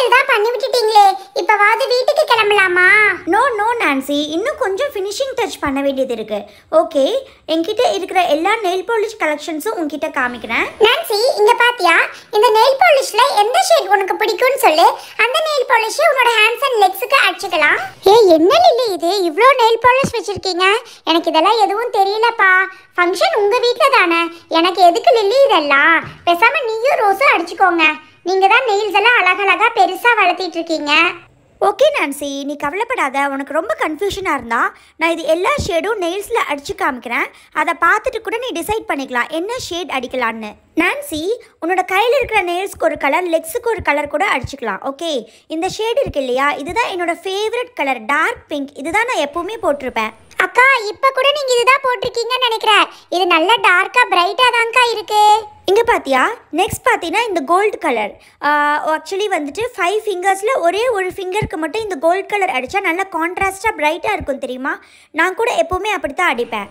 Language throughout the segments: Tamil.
கிண்டல் தான் பண்ணி விட்டுட்டீங்களே இப்போ வாது வீட்டுக்கு கிளம்பலாமா நோ நோ நான்சி இன்னும் கொஞ்சம் ஃபினிஷிங் டச் பண்ண வேண்டியது இருக்கு ஓகே என்கிட்ட இருக்கிற எல்லா நெயில் பாலிஷ் கலெக்ஷன்ஸும் உங்ககிட்ட காமிக்கிறேன் நான்சி இங்க பாத்தியா இந்த நெயில் பாலிஷ்ல எந்த ஷேட் உனக்கு பிடிக்கும்னு சொல்லு அந்த நெயில் பாலிஷ் உன்னோட ஹேண்ட்ஸ் அண்ட் லெக்ஸுக்கு அடிச்சுக்கலாம் ஏ என்ன லில்லி இது இவ்வளோ நெயில் பாலிஷ் வச்சிருக்கீங்க எனக்கு இதெல்லாம் எதுவும் தெரியலப்பா ஃபங்க்ஷன் உங்க வீட்டில் தானே எனக்கு எதுக்கு லில்லி இதெல்லாம் பேசாம நீயும் ரோஸும் அடிச்சுக்கோங்க நீங்கள் தான் நெயில்ஸ் எல்லாம் அழகழகாக பெருசாக வளர்த்திட்டு இருக்கீங்க ஓகே நான்சி நீ கவலைப்படாத உனக்கு ரொம்ப கன்ஃபியூஷனாக இருந்தால் நான் இது எல்லா ஷேடும் நெயில்ஸில் அடித்து காமிக்கிறேன் அதை பார்த்துட்டு கூட நீ டிசைட் பண்ணிக்கலாம் என்ன ஷேட் அடிக்கலான்னு நான்சி உன்னோட கையில் இருக்கிற நெயில்ஸ்க்கு ஒரு கலர் லெக்ஸுக்கு ஒரு கலர் கூட அடிச்சுக்கலாம் ஓகே இந்த ஷேடு இருக்கு இல்லையா இதுதான் என்னோட ஃபேவரட் கலர் டார்க் பிங்க் இதுதான் நான் எப்போவுமே போட்டிருப்பேன் அக்கா இப்ப கூட நீங்க இதுதான் போட்டிருக்கீங்கன்னு நினைக்கிறேன் இது நல்லா டார்க்கா பிரைட்டா தான்க்கா இருக்கு இங்கே பார்த்தியா நெக்ஸ்ட் பார்த்தீங்கன்னா இந்த கோல்டு கலர் ஆக்சுவலி வந்துட்டு ஃபைவ் ஃபிங்கர்ஸில் ஒரே ஒரு ஃபிங்கருக்கு மட்டும் இந்த கோல்டு கலர் அடித்தா நல்லா கான்ட்ராஸ்ட்டாக பிரைட்டாக இருக்கும் தெரியுமா நான் கூட எப்போவுமே அப்படி தான் அடிப்பேன்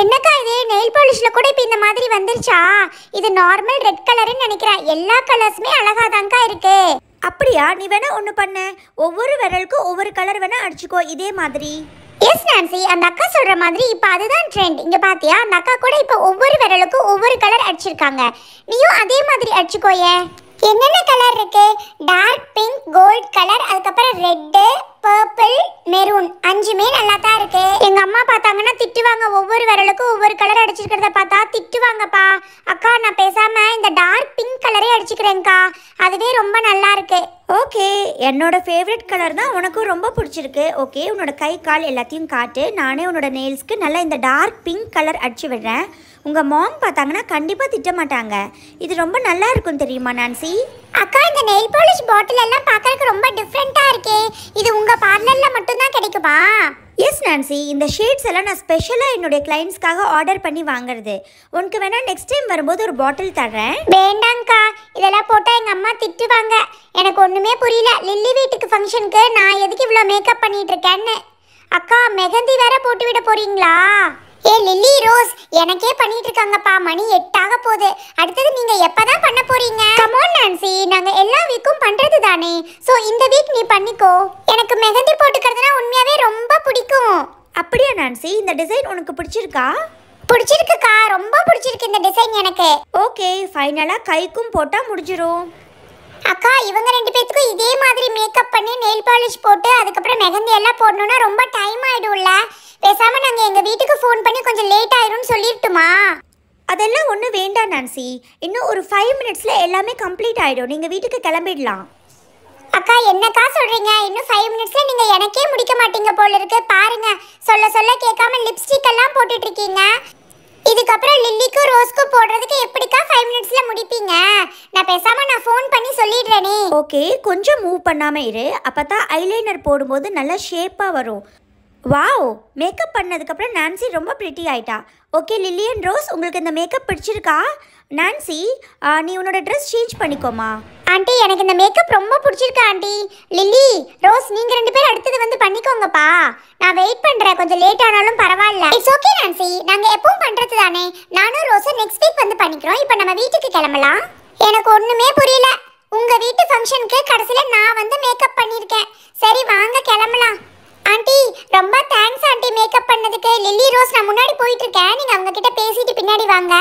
என்னக்கா இது நெயில் பாலிஷில் கூட இப்போ இந்த மாதிரி வந்துருச்சா இது நார்மல் ரெட் கலருன்னு நினைக்கிறேன் எல்லா கலர்ஸுமே அழகாக தாங்க்கா இருக்கு அப்படியா நீ வேணா ஒன்று பண்ண ஒவ்வொரு விரலுக்கும் ஒவ்வொரு கலர் வேணா அடிச்சுக்கோ இதே மாதிரி எஸ் நான்சி அந்த அக்கா சொல்ற மாதிரி இப்போ அதுதான் ட்ரெண்ட் இங்க பாத்தியா அந்த அக்கா கூட இப்போ ஒவ்வொரு விரலுக்கும் ஒவ்வொரு கலர் அடிச்சிருக்காங்க நீயும் அதே மாதிரி அடிச்சுக்கோயே என்னென்ன கலர் இருக்கு டார்க் பிங்க் கோல்ட் கலர் அதுக்கப்புறம் ரெட்டு பர்பிள் மெரூன் அஞ்சுமே நல்லா தான் இருக்கு எங்க அம்மா பார்த்தாங்கன்னா திட்டுவாங்க ஒவ்வொரு விரலுக்கும் ஒவ்வொரு கலர் அடிச்சிருக்கிறத பார்த்தா திட்டுவாங்கப்பா அக்கா நான் பேசாம இந்த டார்க் பிங்க் கலரே அடிச்சுக்கிறேங்க்கா அதுவே ரொம்ப நல்லா இருக்கு ஓகே என்னோட ஃபேவரட் கலர் தான் உனக்கும் ரொம்ப பிடிச்சிருக்கு ஓகே உன்னோட கை கால் எல்லாத்தையும் காட்டு நானே உன்னோட நெயில்ஸ்க்கு நல்லா இந்த டார்க் பிங்க் கலர் அடிச்சு விடுறேன் உங்கள் மாம் பார்த்தாங்கன்னா கண்டிப்பாக மாட்டாங்க இது ரொம்ப நல்லா இருக்கும் தெரியுமா நான்சி அக்கா இந்த நெயில் பாலிஷ் பாட்டில் எல்லாம் பார்க்கறதுக்கு ரொம்ப டிஃப்ரெண்ட்டாக இருக்கே இது உங்கள் பார்லரில் மட்டும்தான் கிடைக்குமா எஸ் நான்சி இந்த ஷேட்ஸ் எல்லாம் நான் ஸ்பெஷலாக என்னுடைய கிளைண்ட்ஸ்க்காக ஆர்டர் பண்ணி வாங்குறது உனக்கு வேணால் நெக்ஸ்ட் டைம் வரும்போது ஒரு பாட்டில் தர்றேன் வேண்டாங்க்கா இதெல்லாம் போட்டால் எங்கள் அம்மா திட்டுவாங்க எனக்கு ஒன்றுமே புரியல லில்லி வீட்டுக்கு ஃபங்க்ஷனுக்கு நான் எதுக்கு இவ்வளோ மேக்கப் பண்ணிகிட்டு இருக்கேன்னு அக்கா மெகந்தி வேற போட்டு விட போகிறீங்களா ஏ லில்லி ரோஸ் எனக்கே பண்ணிட்டு இருக்காங்கப்பா மணி எட்டாக போகுது அடுத்தது நீங்க எப்பதான் பண்ண போறீங்க கமோன் நான்சி நாங்க எல்லா வீக்கும் பண்றது தானே சோ இந்த வீக் நீ பண்ணிக்கோ எனக்கு மெஹந்தி போட்டுக்கிறதுனா உண்மையாவே ரொம்ப பிடிக்கும் அப்படியா நான்சி இந்த டிசைன் உனக்கு பிடிச்சிருக்கா பிடிச்சிருக்குக்கா ரொம்ப பிடிச்சிருக்கு இந்த டிசைன் எனக்கு ஓகே ஃபைனலா கைக்கும் போட்டா முடிஞ்சிரும் அக்கா இவங்க ரெண்டு பேத்துக்கும் இதே மாதிரி மேக்கப் பண்ணி நெயில் பாலிஷ் போட்டு அதுக்கப்புறம் மெகந்தி எல்லாம் போடணும்னா ரொம்ப டைம் ஆயிடும்ல பேசாம நாங்க எங்க வீட்டுக்கு ஃபோன் பண்ணி கொஞ்சம் லேட் ஆயிரும்னு சொல்லிட்டுமா அதெல்லாம் ஒன்றும் வேண்டாம் நான்சி இன்னும் ஒரு ஃபைவ் மினிட்ஸில் எல்லாமே கம்ப்ளீட் ஆகிடும் நீங்கள் வீட்டுக்கு கிளம்பிடலாம் அக்கா என்னக்கா சொல்கிறீங்க இன்னும் ஃபைவ் மினிட்ஸில் நீங்கள் எனக்கே முடிக்க மாட்டீங்க போல இருக்கு பாருங்க சொல்ல சொல்ல கேட்காம லிப்ஸ்டிக் எல்லாம் போட்டுட்ருக்கீங்க இதுக்கப்புறம் லில்லிக்கும் ரோஸ்க்கும் போடுறதுக்கு எப்படிக்கா ஃபைவ் மினிட்ஸில் முடிப்பீங்க நான் பேசாமல் நான் ஃபோன் பண்ணி சொல்லி ஓகே கொஞ்சம் மூவ் பண்ணாமல் இரு அப்போ தான் ஐலைனர் போடும்போது நல்லா ஷேப்பாக வரும் வாவ் மேக்கப் பண்ணதுக்கப்புறம் நான்சி ரொம்ப ப்ரிட்டி ஆயிட்டா ஓகே லில்லியன் ரோஸ் உங்களுக்கு இந்த மேக்கப் பிடிச்சிருக்கா நான்சி நீ உன்னோட ட்ரெஸ் சேஞ்ச் பண்ணிக்கோமா ஆண்டி எனக்கு இந்த மேக்கப் ரொம்ப பிடிச்சிருக்கா ஆண்டி லில்லி ரோஸ் நீங்க ரெண்டு பேரும் அடுத்தது வந்து பண்ணிக்கோங்கப்பா நான் வெயிட் பண்றேன் கொஞ்சம் லேட் ஆனாலும் பரவாயில்ல இட்ஸ் ஓகே நான்சி நாங்க எப்பவும் பண்றது தானே நானும் ரோஸ் நெக்ஸ்ட் வீக் வந்து பண்ணிக்கிறோம் இப்போ நம்ம வீட்டுக்கு கிளம்பலாம் எனக்கு ஒண்ணுமே புரியல உங்க வீட்டு ஃபங்க்ஷனுக்கு கடைசில நான் வந்து மேக்கப் பண்ணிருக்கேன் சரி வாங்க கிளம்பலாம் ஆண்டி ரொம்ப தேங்க்ஸ் ஆண்டி மேக்கப் பண்ணதுக்கு லில்லி ரோஸ் நான் முன்னாடி போயிட்டு இருக்கேன் நீங்க அவங்க கிட்ட பேசிட்டு பின்னாடி வாங்க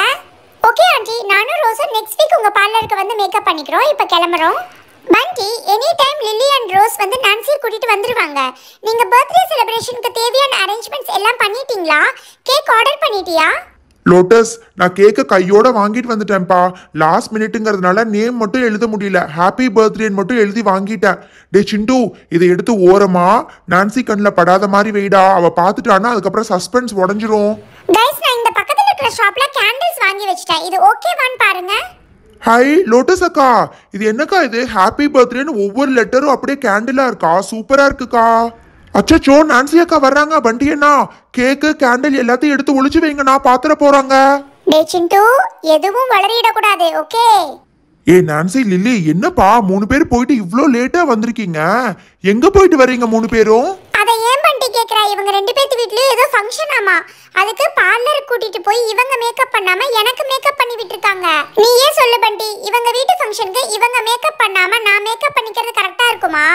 ஓகே ஆண்டி நானும் ரோஸும் நெக்ஸ்ட் வீக் உங்க பார்லருக்கு வந்து மேக்கப் பண்ணிக்கிறோம் இப்போ கிளம்புறோம் Bunty any time Lily and Rose வந்து நான்சியை கூட்டிட்டு வந்துருவாங்க நீங்க பர்த்டே செலிப்ரேஷனுக்கு தேவையான அரேஞ்ச்மெண்ட்ஸ் எல்லாம் பண்ணிட்டீங்களா கேக் ஆர்டர் பண்ணிட்டியா லோட்டஸ் நான் கேக்க கையோட வாங்கிட்டு வந்துட்டேன்ப்பா லாஸ்ட் மினிட்டுங்கிறதுனால நேம் மட்டும் எழுத முடியல ஹாப்பி பர்த்டேன்னு மட்டும் எழுதி வாங்கிட்டேன் டே சிண்டு இதை எடுத்து ஓரமா நான்சி கண்ணில் படாத மாதிரி வெயிடா அவ பார்த்துட்டானா அதுக்கப்புறம் சஸ்பென்ஸ் உடஞ்சிரும் இந்த பக்கத்துல இருக்கிற ஷாப்ல கேண்டில்ஸ் வாங்கி வச்சிட்டேன் இது ஓகேவான்னு பாருங்க ஹை லோட்டஸ் அக்கா இது என்னக்கா இது ஹாப்பி பர்த்டேன்னு ஒவ்வொரு லெட்டரும் அப்படியே கேண்டிலா இருக்கா சூப்பரா இருக்குக்கா அச்சோ நான்சி அக்கா வர்றாங்க வண்டி கேக்கு கேண்டில் எல்லாத்தையும் எடுத்து ஒளிச்சு வைங்க நான் பாத்திர போறாங்க டே சிண்டு எதுவும் வளரிடக்கூடாது ஓகே ஏ நான்சி லில்லி என்னப்பா மூணு பேர் போயிட்டு இவ்வளோ லேட்டா வந்திருக்கீங்க எங்க போயிட்டு வர்றீங்க மூணு பேரும் அதை ஏன் பண்ணிட்டு கேக்குறா இவங்க ரெண்டு பேர்த்து வீட்லயும் ஏதோ ஃபங்க்ஷன் ஆமா அதுக்கு பார்லர் கூட்டிட்டு போய் இவங்க மேக்கப் பண்ணாம எனக்கு மேக்கப் பண்ணி விட்டுருக்காங்க நீ ஏன் சொல்லு பண்டி இவங்க வீட்டு ஃபங்க்ஷனுக்கு இவங்க மேக்கப் பண்ணாம நான் மேக்கப் பண்ணிக்கிறது கரெக்டா இருக்குமா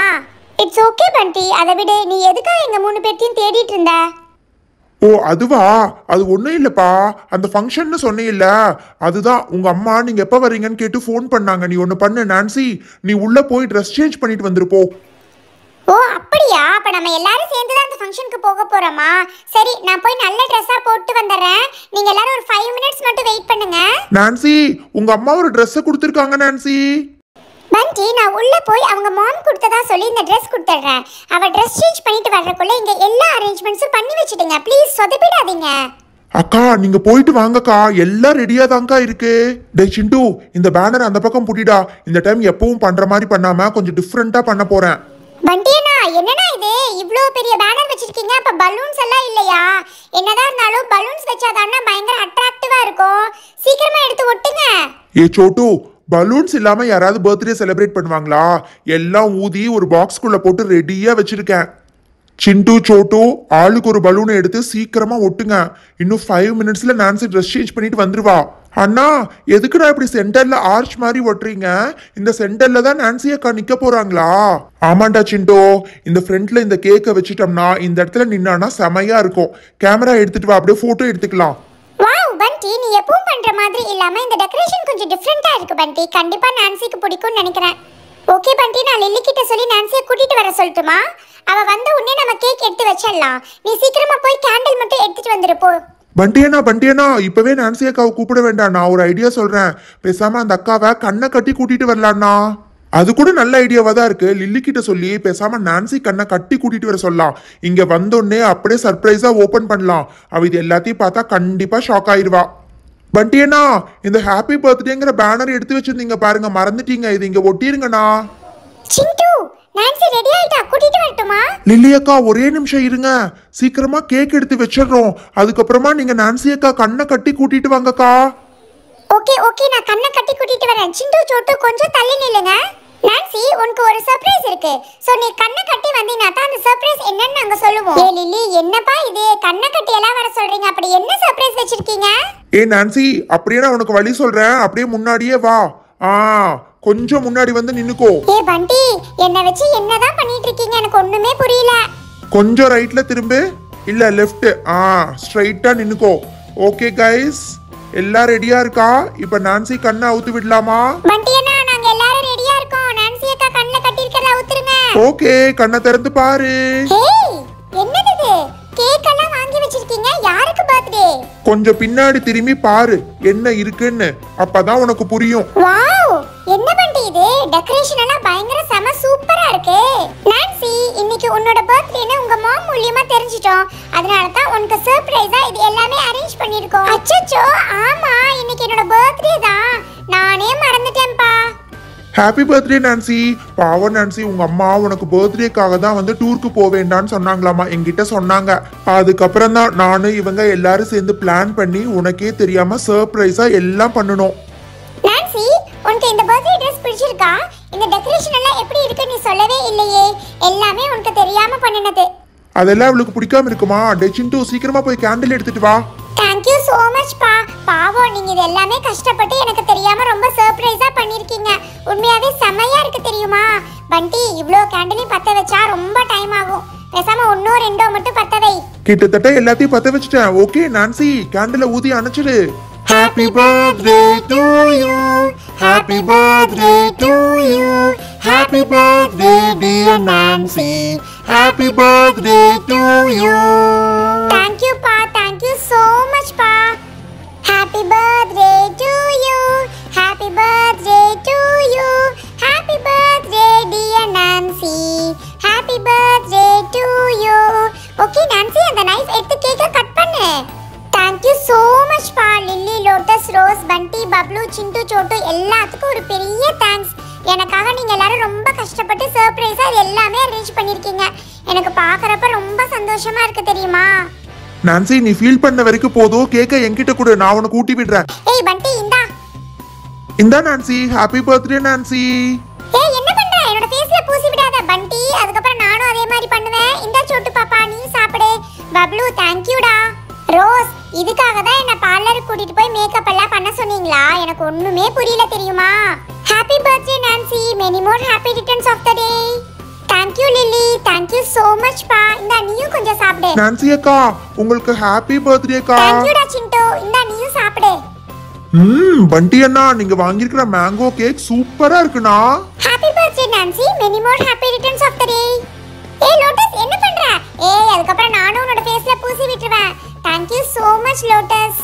இட்ஸ் ஓகே பண்டி அதை விட நீ எதுக்காக எங்க மூணு பேர்த்தையும் தேடிட்டு இருந்த ஓ அதுவா அது ஒன்றும் இல்லைப்பா அந்த ஃபங்க்ஷன்னு சொன்னீல்ல அதுதான் உங்கள் அம்மா நீங்கள் எப்போ வரீங்கன்னு கேட்டு ஃபோன் பண்ணாங்க நீ ஒன்று பண்ணு நான்சி நீ உள்ளே போய் ட்ரெஸ் சேஞ்ச் பண்ணிட்டு வந்துருப்போ ஓ அப்படியா அப்ப நம்ம எல்லாரும் சேர்ந்து தான் அந்த ஃபங்க்ஷனுக்கு போக போறோமா சரி நான் போய் நல்ல ட்ரெஸ்ஸாக போட்டு வந்துடுறேன் நீங்கள் எல்லாரும் ஒரு ஃபைவ் மினிட்ஸ் மட்டும் வெயிட் பண்ணுங்க நான்சி உங்கள் அம்மா ஒரு ட்ரெஸ்ஸை கொடுத்துருக்காங்க நான்சி பண்டி நான் உள்ளே போய் அவங்க மாம் கொடுத்ததா சொல்லி இந்த ட்ரெஸ் கொடுத்துட்றேன் அவள் ட்ரெஸ் சேஞ்ச் பண்ணிட்டு வர்றக்குள்ளே இங்கே எல்லா அரேஞ்ச்மெண்ட்ஸும் பண்ணி வச்சுட்டுங்க ப்ளீஸ் சொதப்பிடாதீங்க அக்கா நீங்க போயிட்டு வாங்கக்கா எல்லாம் ரெடியா தான்க்கா இருக்கு டே சிண்டு இந்த பேனர் அந்த பக்கம் புட்டிடா இந்த டைம் எப்பவும் பண்ற மாதிரி பண்ணாம கொஞ்சம் டிஃப்ரெண்டா பண்ண போறேன் அண்ணா என்னடா இது இவ்வளோ பெரிய பேனர் வச்சிருக்கீங்க அப்ப பலூன்ஸ் எல்லாம் இல்லையா என்னதான் இருந்தாலும் பலூன்ஸ் வச்சாதானே பயங்கர அட்ராக்டிவா இருக்கும் சீக்கிரமா எடுத்து ஒட்டுங்க ஏ சோட்டு பலூன்ஸ் இல்லாமல் யாராவது பர்த்டே செலிப்ரேட் பண்ணுவாங்களா எல்லாம் ஊதி ஒரு பாக்ஸ்குள்ளே போட்டு ரெடியாக வச்சுருக்கேன் சிண்டு சோட்டு ஆளுக்கு ஒரு பலூனை எடுத்து சீக்கிரமாக ஒட்டுங்க இன்னும் ஃபைவ் மினிட்ஸில் நான்சி ட்ரெஸ் சேஞ்ச் பண்ணிட்டு வந்துடுவா அண்ணா எதுக்கு நான் இப்படி சென்டரில் ஆர்ச் மாதிரி ஒட்டுறீங்க இந்த சென்டரில் தான் நான்சி அக்கா நிற்க போகிறாங்களா ஆமாண்டா சிண்டோ இந்த ஃப்ரண்ட்டில் இந்த கேக்கை வச்சுட்டோம்னா இந்த இடத்துல நின்னானா செமையாக இருக்கும் கேமரா எடுத்துகிட்டு வா அப்படியே ஃபோட்டோ எடுத்துக்கலாம் பண்டி நீ எப்பவும் பண்ற மாதிரி இல்லாம இந்த டெக்கரேஷன் கொஞ்சம் டிஃப்ரெண்டா இருக்கு பண்டி கண்டிப்பா நான்சிக்கு பிடிக்கும்னு நினைக்கிறேன் ஓகே பண்டி நான் லில்லி கிட்ட சொல்லி நான்சிய கூட்டிட்டு வர சொல்லட்டுமா அவ வந்த உடனே நம்ம கேக் எடுத்து வச்சிடலாம் நீ சீக்கிரமா போய் கேண்டில் மட்டும் எடுத்துட்டு வந்துருப்போ பண்டியனா பண்டியனா இப்பவே நான்சி அக்காவை கூப்பிட வேண்டாம் நான் ஒரு ஐடியா சொல்றேன் பேசாம அந்த அக்காவை கண்ணை கட்டி கூட்டிட்டு வரலான்னா அது கூட நல்ல ஐடியாவாக தான் இருக்குது லில்லிக்கிட்ட சொல்லி பேசாமல் நான்சி கண்ணை கட்டி கூட்டிகிட்டு வர சொல்லலாம் இங்கே வந்தோடனே அப்படியே சர்ப்ரைஸாக ஓப்பன் பண்ணலாம் அவள் இது எல்லாத்தையும் பார்த்தா கண்டிப்பாக ஷாக் ஆயிடுவா ஏண்ணா இந்த ஹாப்பி பர்த்டேங்கிற பேனர் எடுத்து வச்சிருந்தீங்க பாருங்க மறந்துட்டீங்க இது இங்கே ஒட்டிருங்கண்ணா லில்லி அக்கா ஒரே நிமிஷம் இருங்க சீக்கிரமா கேக் எடுத்து வச்சிடறோம் அதுக்கப்புறமா நீங்க நான்சி அக்கா கண்ணை கட்டி கூட்டிட்டு வாங்கக்கா ஓகே ஓகே நான் கண்ணை கட்டி கூட்டிட்டு வரேன் சிண்டு சோட்டு கொஞ்சம் தள்ளி நில்லுங்க நான்சி உனக்கு ஒரு சர்ப்ரைஸ் இருக்கு சோ நீ கண்ணை கட்டி வந்தீனா தான் அந்த சர்ப்ரைஸ் என்னன்னு நாங்க சொல்லுவோம் ஏ லில்லி என்னப்பா இது கண்ணை கட்டி எல்லாம் வர சொல்றீங்க அப்படி என்ன சர்ப்ரைஸ் வச்சிருக்கீங்க ஏ நான்சி அப்படியே நான் உனக்கு வழி சொல்றேன் அப்படியே முன்னாடியே வா ஆ கொஞ்சம் முன்னாடி வந்து நின்னுக்கோ ஏ பண்டி என்ன வச்சு என்னதான் பண்ணிட்டு இருக்கீங்க எனக்கு ஒண்ணுமே புரியல கொஞ்சம் ரைட்ல திரும்பு இல்ல லெஃப்ட் ஆ ஸ்ட்ரைட்டா நின்னுக்கோ ஓகே கைஸ் எல்லாம் ரெடியா இருக்கா இப்ப நான்சி கண்ணை அவுத்து விடலாமா பண்டி என்ன ஓகே கண்ணை திறந்து பாரு என்னது கேக் எல்லாம் வாங்கி வச்சிருக்கீங்க யாருக்கு பர்த்டே கொஞ்சம் பின்னாடி திரும்பி பாரு என்ன இருக்குன்னு அப்பதான் உனக்கு புரியும் வாவ் என்ன பண்டி இது டெக்கரேஷன் எல்லாம் பயங்கர செம சூப்பரா இருக்கு நான்சி இன்னைக்கு உன்னோட பர்த்டேன்னு உங்க மாம் மூலியமா தெரிஞ்சிட்டோம் அதனால தான் உனக்கு சர்ப்ரைஸா இது எல்லாமே அரேஞ்ச் பண்ணிருக்கோம் அச்சச்சோ ஹாப்பி பர்த்டே நான்சி பாவம் நான்சி உங்க அம்மா உனக்கு பர்த்டேக்காக தான் வந்து டூருக்கு போவேண்டான்னு சொன்னாங்களாமா என்கிட்ட சொன்னாங்க அதுக்கப்புறம் தான் நானும் இவங்க எல்லாரும் சேர்ந்து பிளான் பண்ணி உனக்கே தெரியாம சர்ப்ரைஸா எல்லாம் பண்ணணும் உனக்கு இந்த பர்த்டே ட்ரெஸ் பிடிச்சிருக்கா இந்த டெக்கரேஷன் எல்லாம் எப்படி இருக்கு நீ சொல்லவே இல்லையே எல்லாமே உனக்கு தெரியாம பண்ணினது அதெல்லாம் அவளுக்கு பிடிக்காம இருக்குமா டூ சீக்கிரமா போய் கேண்டில் எடுத்துட்டு வா தேங்க் யூ ஸோ மச் பா பாவம் நீங்கள் இது எல்லாமே கஷ்டப்பட்டு எனக்கு தெரியாமல் ரொம்ப சர்ப்ரைஸாக பண்ணியிருக்கீங்க உண்மையாவே செம்மையாக இருக்குது தெரியுமா பண்டி இவ்வளோ கேண்டலையும் பற்ற வச்சா ரொம்ப டைம் ஆகும் பேசாம ஒன்னோ ரெண்டோ மட்டும் பற்ற வை கிட்டத்தட்ட எல்லாத்தையும் பற்ற வச்சுட்டேன் ஓகே நான்சி கேண்டில ஊதி அணைச்சிடு happy birthday to you happy birthday to you happy birthday dear Nancy happy birthday to you thank you Charu Chintu Chotu எல்லாத்துக்கும் ஒரு பெரிய தேங்க்ஸ் எனக்காக நீங்கள் எல்லாரும் ரொம்ப கஷ்டப்பட்டு சர்ப்ரைஸாக அது எல்லாமே அரேஞ்ச் பண்ணியிருக்கீங்க எனக்கு பார்க்குறப்ப ரொம்ப சந்தோஷமாக இருக்குது தெரியுமா நான்சி நீ ஃபீல் பண்ண வரைக்கும் போதும் கேக்க என்கிட்ட கொடு நான் உனக்கு ஊட்டி விடுறேன் ஏய் பண்டி இந்தா இந்தா Nancy happy birthday Nancy Nancy அக்கா உங்களுக்கு ஹாப்பி பர்த்டே அக்கா தேங்க்யூடா சிண்டு இந்த நீயும் சாப்பிடு ம் பண்டி அண்ணா நீங்க வாங்கியிருக்கிற மேங்கோ கேக் சூப்பரா இருக்குண்ணா happy birthday Nancy many more happy returns of the day ஏய் லோட்டஸ் என்ன பண்ற ஏய் அதுக்கு அப்புறம் நானும் உன்னோட ஃபேஸ்ல பூசி விட்டுருவேன் thank you so much lotus